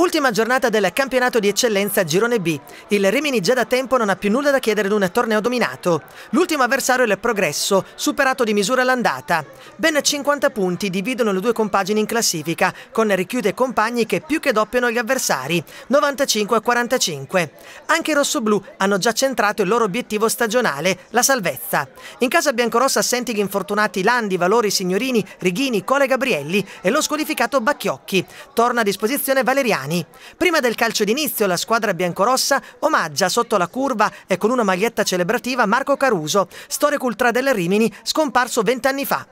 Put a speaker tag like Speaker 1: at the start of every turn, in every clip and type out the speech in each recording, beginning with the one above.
Speaker 1: Ultima giornata del campionato di eccellenza Girone B. Il Rimini già da tempo non ha più nulla da chiedere ad un torneo dominato. L'ultimo avversario è il Progresso, superato di misura l'andata. Ben 50 punti dividono le due compagini in classifica, con Richiude e compagni che più che doppiano gli avversari, 95 a 45. Anche i rossoblù hanno già centrato il loro obiettivo stagionale, la salvezza. In casa biancorossa senti gli infortunati Landi, Valori, Signorini, Righini, Cole Gabrielli e lo squalificato Bacchiocchi. Torna a disposizione Valeriani Milani. Prima del calcio d'inizio la squadra biancorossa omaggia sotto la curva e con una maglietta celebrativa Marco Caruso, storico ultra delle Rimini, scomparso vent'anni fa.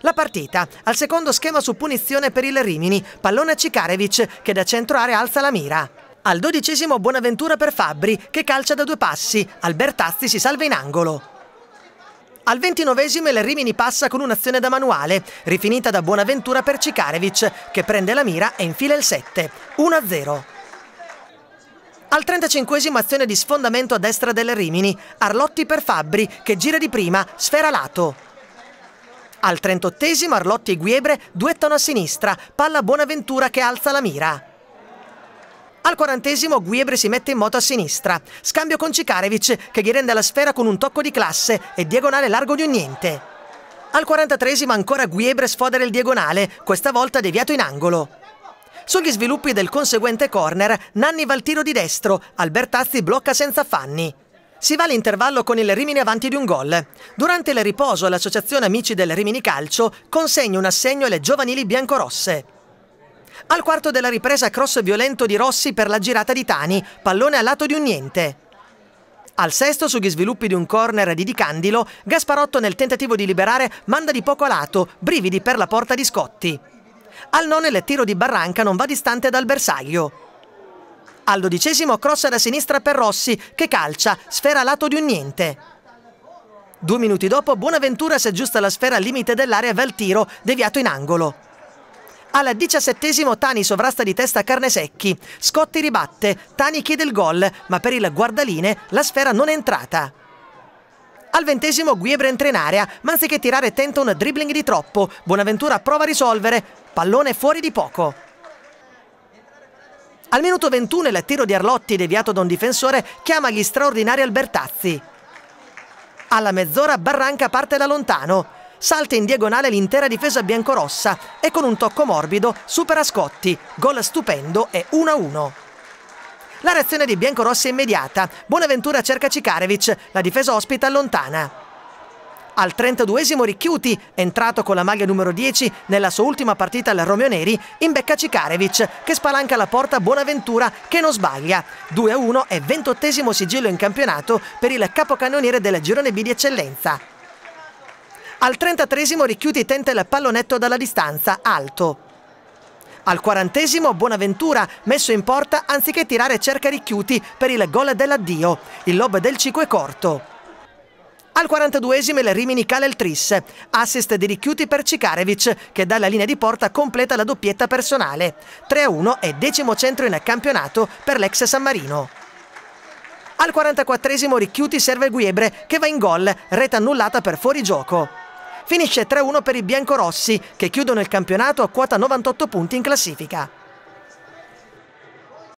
Speaker 1: La partita al secondo schema su punizione per il Rimini, pallone a Cicarevic che da centro area alza la mira. Al dodicesimo Buonaventura per Fabbri che calcia da due passi, Albertazzi si salva in angolo. Al ventinovesimo il Rimini passa con un'azione da manuale, rifinita da Buonaventura per Cicarevic, che prende la mira e infila il 7, 1-0. Al 35 azione di sfondamento a destra del Rimini, Arlotti per Fabbri, che gira di prima, sfera lato. Al 38 Arlotti e Guiebre duettano a sinistra, palla Buonaventura che alza la mira. Al quarantesimo Guiebre si mette in moto a sinistra, scambio con Cicarevic che gli rende la sfera con un tocco di classe e diagonale largo di un niente. Al 43 ancora Guiebre sfodera il diagonale, questa volta deviato in angolo. Sugli sviluppi del conseguente corner, Nanni va al tiro di destro, Albertazzi blocca senza affanni. Si va all'intervallo con il Rimini avanti di un gol. Durante il riposo l'associazione Amici del Rimini Calcio consegna un assegno alle giovanili biancorosse. Al quarto della ripresa cross violento di Rossi per la girata di Tani, pallone a lato di un niente. Al sesto, sugli sviluppi di un corner di Di Candilo, Gasparotto nel tentativo di liberare manda di poco a lato, brividi per la porta di Scotti. Al nono il tiro di Barranca non va distante dal bersaglio. Al dodicesimo cross da sinistra per Rossi, che calcia, sfera a lato di un niente. Due minuti dopo Buonaventura si aggiusta la sfera al limite dell'area e va al tiro, deviato in angolo. Alla diciassettesimo Tani sovrasta di testa Carnesecchi. Scotti ribatte, Tani chiede il gol, ma per il guardaline la sfera non è entrata. Al ventesimo Guiebre entra in area, ma anziché tirare tenta un dribbling di troppo. Bonaventura prova a risolvere, pallone fuori di poco. Al minuto 21 il tiro di Arlotti, deviato da un difensore, chiama gli straordinari Albertazzi. Alla mezz'ora Barranca parte da lontano salta in diagonale l'intera difesa biancorossa e con un tocco morbido supera Scotti, gol stupendo e 1-1. La reazione di Biancorossi è immediata, Buonaventura cerca Cicarevic, la difesa ospita allontana. Al 32esimo Ricchiuti, entrato con la maglia numero 10 nella sua ultima partita al Romeo Neri, imbecca Cicarevic che spalanca la porta a Bonaventura che non sbaglia. 2-1 e 28esimo sigillo in campionato per il capocannoniere del girone B di eccellenza. Al 33 Ricchiuti tenta il pallonetto dalla distanza, alto. Al 40 Buonaventura, messo in porta anziché tirare cerca Ricchiuti per il gol dell'addio. Il lob del Cico è corto. Al 42 il Rimini cala il tris, assist di Ricchiuti per Cicarevic che dalla linea di porta completa la doppietta personale. 3-1 e decimo centro in campionato per l'ex San Marino. Al 44esimo Ricchiuti serve Guiebre che va in gol, rete annullata per fuorigioco finisce 3-1 per i biancorossi, che chiudono il campionato a quota 98 punti in classifica.